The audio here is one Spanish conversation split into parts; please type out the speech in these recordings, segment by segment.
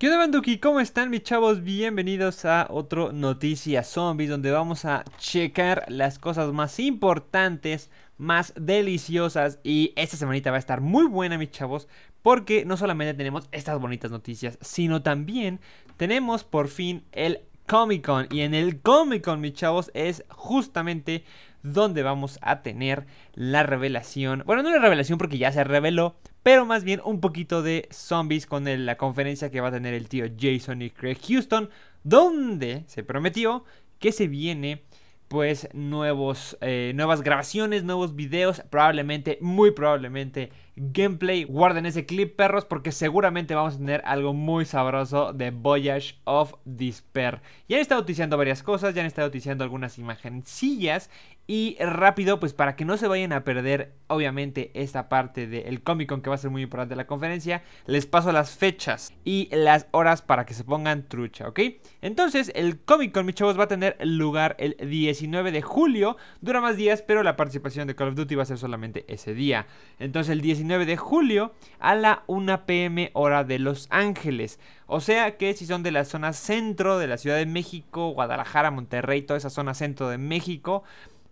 ¿Qué onda Banduki? ¿Cómo están mis chavos? Bienvenidos a otro Noticias Zombies donde vamos a checar las cosas más importantes, más deliciosas y esta semanita va a estar muy buena mis chavos porque no solamente tenemos estas bonitas noticias sino también tenemos por fin el Comic Con y en el Comic Con mis chavos es justamente donde vamos a tener la revelación. Bueno, no una revelación porque ya se reveló, pero más bien un poquito de zombies con la conferencia que va a tener el tío Jason y Craig Houston, donde se prometió que se viene pues nuevos, eh, nuevas grabaciones, nuevos videos, probablemente, muy probablemente gameplay. Guarden ese clip, perros, porque seguramente vamos a tener algo muy sabroso de Voyage of Despair. Ya han estado utilizando varias cosas, ya han estado utilizando algunas imagencillas. Y rápido, pues para que no se vayan a perder, obviamente, esta parte del Comic Con que va a ser muy importante la conferencia, les paso las fechas y las horas para que se pongan trucha, ¿ok? Entonces, el Comic Con, mis chavos, va a tener lugar el 19 de julio. Dura más días, pero la participación de Call of Duty va a ser solamente ese día. Entonces, el 19 de julio a la 1 pm hora de Los Ángeles. O sea que si son de la zona centro de la Ciudad de México, Guadalajara, Monterrey, toda esa zona centro de México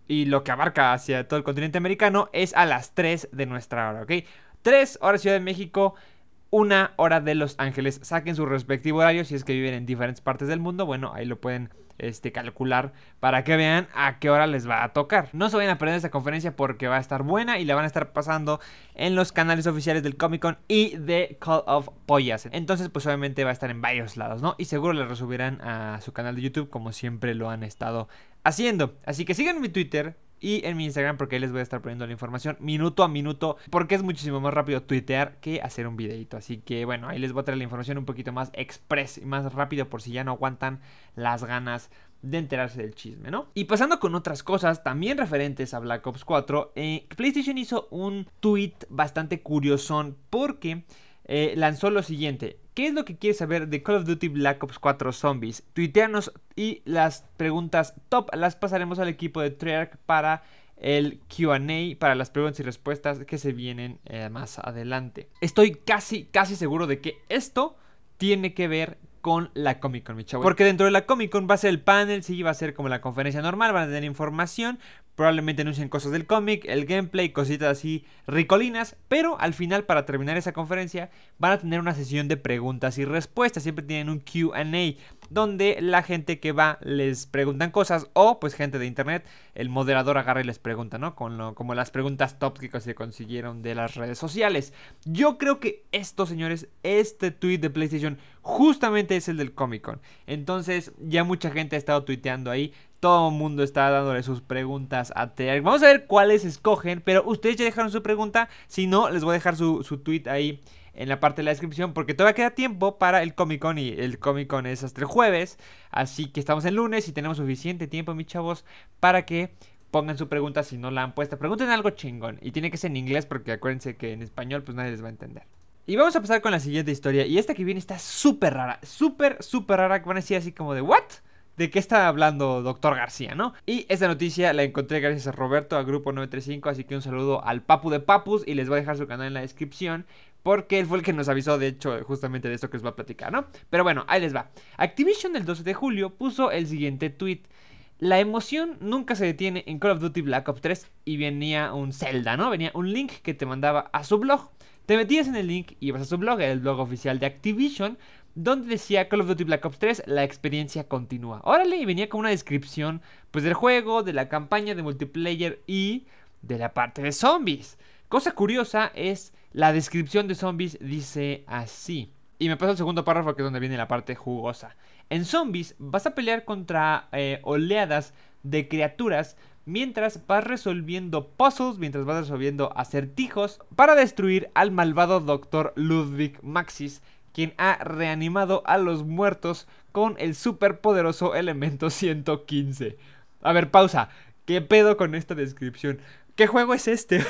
y lo que abarca hacia todo el continente americano es a las 3 de nuestra hora, ¿ok? 3 horas Ciudad de México, una hora de Los Ángeles. Saquen su respectivo horario si es que viven en diferentes partes del mundo. Bueno, ahí lo pueden este, calcular para que vean a qué hora les va a tocar. No se vayan a perder esta conferencia porque va a estar buena y la van a estar pasando en los canales oficiales del Comic Con y de Call of Pollas. Entonces, pues obviamente va a estar en varios lados, ¿no? Y seguro la resubirán a su canal de YouTube como siempre lo han estado haciendo. Así que sigan mi Twitter, y en mi Instagram porque ahí les voy a estar poniendo la información minuto a minuto porque es muchísimo más rápido tuitear que hacer un videito. Así que bueno, ahí les voy a traer la información un poquito más express y más rápido por si ya no aguantan las ganas de enterarse del chisme, ¿no? Y pasando con otras cosas también referentes a Black Ops 4, eh, PlayStation hizo un tweet bastante curiosón porque eh, lanzó lo siguiente. ¿Qué es lo que quieres saber de Call of Duty Black Ops 4 Zombies? Tuiteanos y las preguntas top las pasaremos al equipo de Treyarch para el QA para las preguntas y respuestas que se vienen eh, más adelante. Estoy casi, casi seguro de que esto tiene que ver con la Comic Con, mi chavo. Porque dentro de la Comic Con va a ser el panel, si va a ser como la conferencia normal, van a tener información, probablemente anuncien cosas del cómic, el gameplay, cositas así ricolinas, pero al final para terminar esa conferencia van a tener una sesión de preguntas y respuestas, siempre tienen un Q&A donde la gente que va les preguntan cosas o pues gente de internet, el moderador agarra y les pregunta, ¿no? Con como las preguntas top que consiguieron de las redes sociales. Yo creo que esto, señores, este tweet de PlayStation justamente es el del Comic Con. Entonces, ya mucha gente ha estado tuiteando ahí. Todo el mundo está dándole sus preguntas a Treyarch. Vamos a ver cuáles escogen. Pero ustedes ya dejaron su pregunta. Si no, les voy a dejar su, su tweet ahí en la parte de la descripción porque todavía queda tiempo para el Comic Con y el Comic Con es hasta el jueves, así que estamos en lunes y tenemos suficiente tiempo, mis chavos, para que pongan su pregunta si no la han puesto. Pregunten algo chingón y tiene que ser en inglés porque acuérdense que en español pues nadie les va a entender. Y vamos a pasar con la siguiente historia. Y esta que viene está súper rara. Súper, súper rara. Que van a decir así como de, ¿what? ¿De qué está hablando doctor García, no? Y esta noticia la encontré gracias a Roberto, a Grupo 935. Así que un saludo al Papu de Papus. Y les voy a dejar su canal en la descripción. Porque él fue el que nos avisó, de hecho, justamente de esto que os va a platicar, ¿no? Pero bueno, ahí les va. Activision el 12 de julio puso el siguiente tweet. La emoción nunca se detiene en Call of Duty Black Ops 3 y venía un Zelda, ¿no? Venía un link que te mandaba a su blog. Te metías en el link y ibas a su blog, el blog oficial de Activision, donde decía Call of Duty Black Ops 3, la experiencia continúa. Órale, y venía con una descripción pues del juego, de la campaña de multiplayer y de la parte de zombies. Cosa curiosa es la descripción de zombies dice así. Y me paso el segundo párrafo que es donde viene la parte jugosa. En zombies vas a pelear contra eh, oleadas de criaturas mientras vas resolviendo puzzles, mientras vas resolviendo acertijos para destruir al malvado doctor Ludwig Maxis, quien ha reanimado a los muertos con el superpoderoso elemento 115. A ver, pausa. ¿Qué pedo con esta descripción? ¿Qué juego es este?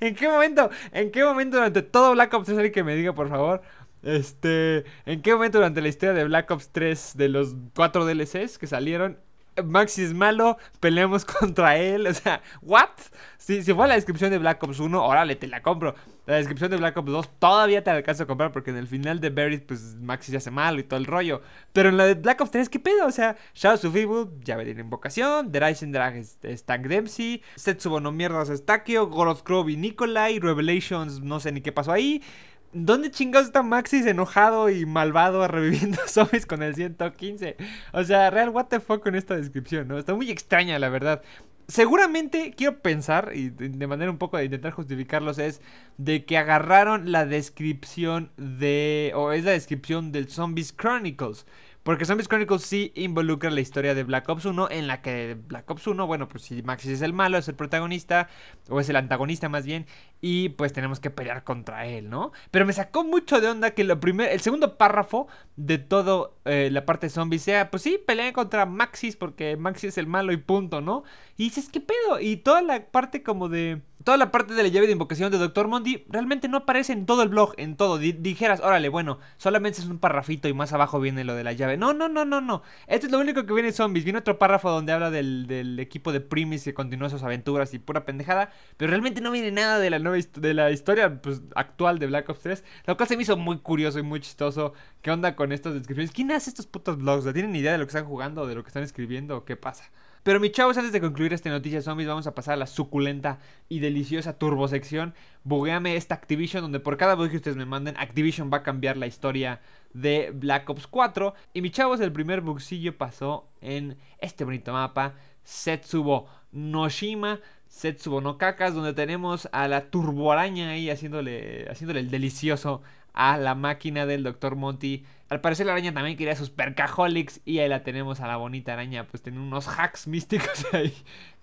¿En qué momento? ¿En qué momento durante todo Black Ops 3 que me diga, por favor? Este, ¿en qué momento durante la historia de Black Ops 3 de los 4 DLCs que salieron Maxi es malo, peleamos contra él. O sea, ¿what? Si, si fue la descripción de Black Ops 1, órale, te la compro. La descripción de Black Ops 2 todavía te la a comprar porque en el final de Buried, pues Maxi se hace malo y todo el rollo. Pero en la de Black Ops 3, ¿qué pedo? O sea, Shadows of Evil, ya ve invocación. The Rising Drag es, es, Tank Dempsey. Setsubo no mierdas es Takio. Goroth y Nikolai. Revelations, no sé ni qué pasó ahí. ¿Dónde chingados está Maxis enojado y malvado reviviendo zombies con el 115? O sea, real, what the fuck con esta descripción, ¿no? Está muy extraña, la verdad. Seguramente quiero pensar, y de manera un poco de intentar justificarlos, es de que agarraron la descripción de. o es la descripción del Zombies Chronicles. Porque Zombies Chronicles sí involucra la historia de Black Ops 1, en la que Black Ops 1, bueno, pues si Maxis es el malo, es el protagonista, o es el antagonista más bien, y pues tenemos que pelear contra él, ¿no? Pero me sacó mucho de onda que lo primer, el segundo párrafo de toda eh, la parte de zombies sea, pues sí, peleen contra Maxis porque Maxis es el malo y punto, ¿no? Y dices, ¿qué pedo? Y toda la parte como de... Toda la parte de la llave de invocación de Dr. Mondi realmente no aparece en todo el blog, en todo. dijeras, órale, bueno, solamente es un parrafito y más abajo viene lo de la llave. No, no, no, no, no. Esto es lo único que viene zombies. Viene otro párrafo donde habla del, del equipo de Primis que continúa sus aventuras y pura pendejada. Pero realmente no viene nada de la de la historia pues, actual de Black Ops 3, lo cual se me hizo muy curioso y muy chistoso. ¿Qué onda con estas descripciones? ¿Quién hace estos putos blogs? ¿Tienen idea de lo que están jugando, de lo que están escribiendo o qué pasa? Pero mi chavos, antes de concluir esta noticia zombies, vamos a pasar a la suculenta y deliciosa turbosección. Bugueame esta Activision, donde por cada bug que ustedes me manden, Activision va a cambiar la historia de Black Ops 4. Y mi chavos, el primer bugcillo pasó en este bonito mapa, Setsubo Noshima. Setsubo no donde tenemos a la turboaraña ahí haciéndole, haciéndole el delicioso a la máquina del Dr. Monty. Al parecer la araña también quería sus percaholics y ahí la tenemos a la bonita araña, pues tiene unos hacks místicos ahí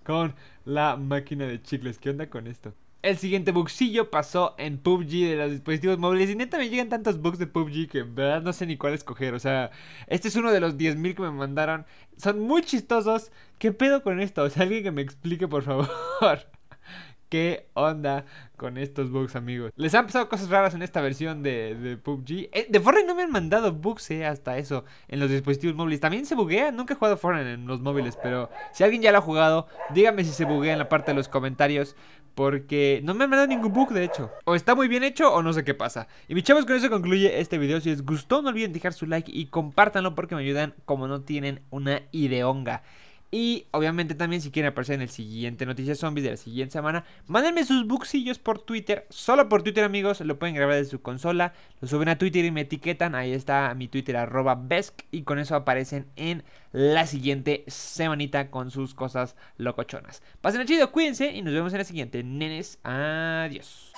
con la máquina de chicles. ¿Qué onda con esto? El siguiente bugsillo pasó en PUBG de los dispositivos móviles. Y neta me llegan tantos bugs de PUBG que en verdad no sé ni cuál escoger. O sea, este es uno de los 10.000 que me mandaron. Son muy chistosos. ¿Qué pedo con esto? O sea, alguien que me explique, por favor. ¿Qué onda con estos bugs, amigos? Les han pasado cosas raras en esta versión de, de PUBG. Eh, de Fortnite no me han mandado bugs, eh, hasta eso, en los dispositivos móviles. También se buguea, nunca he jugado Fortnite en los móviles, pero si alguien ya lo ha jugado, dígame si se buguea en la parte de los comentarios. Porque no me han mandado ningún bug, de hecho. O está muy bien hecho o no sé qué pasa. Y mis chavos, con eso concluye este video. Si les gustó, no olviden dejar su like y compártanlo porque me ayudan como no tienen una ideonga. Y obviamente también si quieren aparecer en el siguiente Noticias Zombies de la siguiente semana, mándenme sus buxillos por Twitter, solo por Twitter amigos, lo pueden grabar desde su consola, lo suben a Twitter y me etiquetan, ahí está mi Twitter arroba Besk y con eso aparecen en la siguiente semanita con sus cosas locochonas. Pasen el chido, cuídense y nos vemos en el siguiente. Nenes, adiós.